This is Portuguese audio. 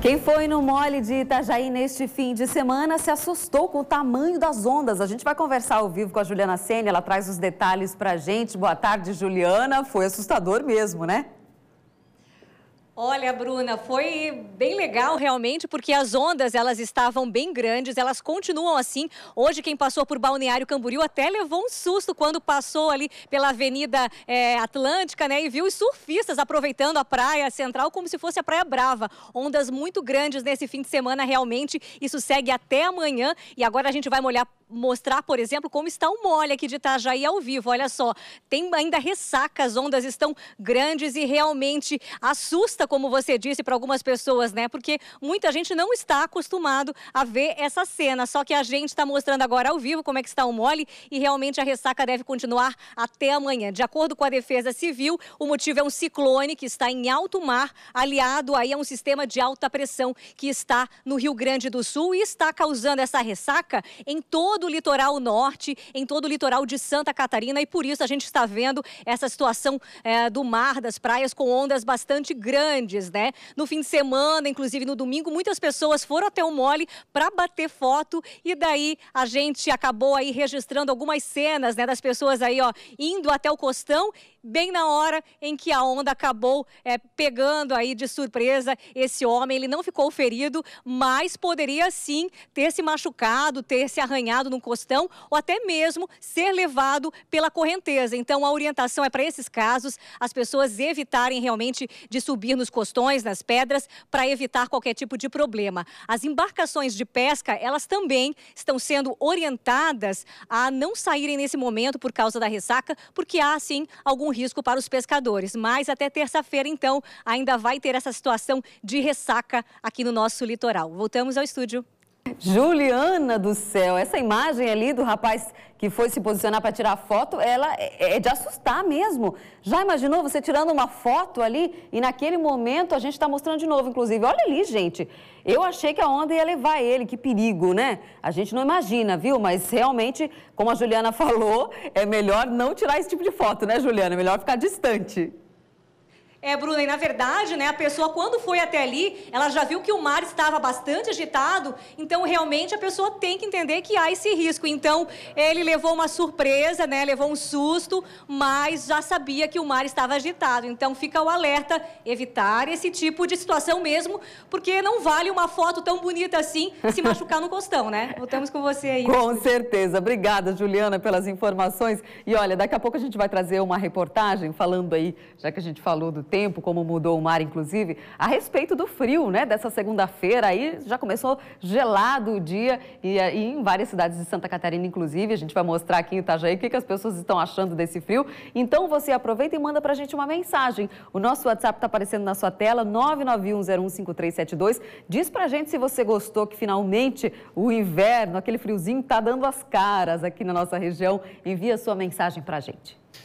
Quem foi no mole de Itajaí neste fim de semana se assustou com o tamanho das ondas. A gente vai conversar ao vivo com a Juliana Senna, ela traz os detalhes pra gente. Boa tarde, Juliana. Foi assustador mesmo, né? Olha, Bruna, foi bem legal realmente, porque as ondas elas estavam bem grandes, elas continuam assim. Hoje quem passou por Balneário Camboriú até levou um susto quando passou ali pela Avenida é, Atlântica, né, e viu os surfistas aproveitando a praia central como se fosse a praia brava. Ondas muito grandes nesse fim de semana realmente. Isso segue até amanhã e agora a gente vai molhar mostrar, por exemplo, como está o mole aqui de Itajaí ao vivo. Olha só, tem ainda ressaca, as ondas estão grandes e realmente assusta, como você disse, para algumas pessoas, né? Porque muita gente não está acostumado a ver essa cena. Só que a gente está mostrando agora ao vivo como é que está o mole e realmente a ressaca deve continuar até amanhã. De acordo com a Defesa Civil, o motivo é um ciclone que está em alto mar, aliado aí a um sistema de alta pressão que está no Rio Grande do Sul e está causando essa ressaca em todo todo o litoral norte, em todo o litoral de Santa Catarina, e por isso a gente está vendo essa situação é, do mar, das praias, com ondas bastante grandes, né? No fim de semana, inclusive no domingo, muitas pessoas foram até o mole para bater foto e daí a gente acabou aí registrando algumas cenas, né, das pessoas aí, ó, indo até o costão bem na hora em que a onda acabou é, pegando aí de surpresa esse homem. Ele não ficou ferido, mas poderia sim ter se machucado, ter se arranhado no costão ou até mesmo ser levado pela correnteza. Então, a orientação é para esses casos as pessoas evitarem realmente de subir nos costões, nas pedras, para evitar qualquer tipo de problema. As embarcações de pesca, elas também estão sendo orientadas a não saírem nesse momento por causa da ressaca, porque há sim algum risco para os pescadores. Mas até terça-feira, então, ainda vai ter essa situação de ressaca aqui no nosso litoral. Voltamos ao estúdio. Juliana do céu, essa imagem ali do rapaz que foi se posicionar para tirar foto, ela é, é de assustar mesmo. Já imaginou você tirando uma foto ali e naquele momento a gente está mostrando de novo, inclusive. Olha ali, gente. Eu achei que a onda ia levar ele, que perigo, né? A gente não imagina, viu? Mas realmente, como a Juliana falou, é melhor não tirar esse tipo de foto, né, Juliana? É melhor ficar distante. É, Bruna, e na verdade, né, a pessoa quando foi até ali, ela já viu que o mar estava bastante agitado, então realmente a pessoa tem que entender que há esse risco. Então, ele levou uma surpresa, né, levou um susto, mas já sabia que o mar estava agitado. Então, fica o alerta, evitar esse tipo de situação mesmo, porque não vale uma foto tão bonita assim se machucar no costão, né? Voltamos com você aí. Com certeza. Obrigada, Juliana, pelas informações. E olha, daqui a pouco a gente vai trazer uma reportagem falando aí, já que a gente falou do tempo, como mudou o mar, inclusive, a respeito do frio, né? Dessa segunda-feira aí já começou gelado o dia e, e, em várias cidades de Santa Catarina, inclusive, a gente vai mostrar aqui em Itajaí o que, que as pessoas estão achando desse frio. Então você aproveita e manda pra gente uma mensagem. O nosso WhatsApp está aparecendo na sua tela, 991015372. Diz pra gente se você gostou que finalmente o inverno, aquele friozinho, tá dando as caras aqui na nossa região. Envia sua mensagem pra gente.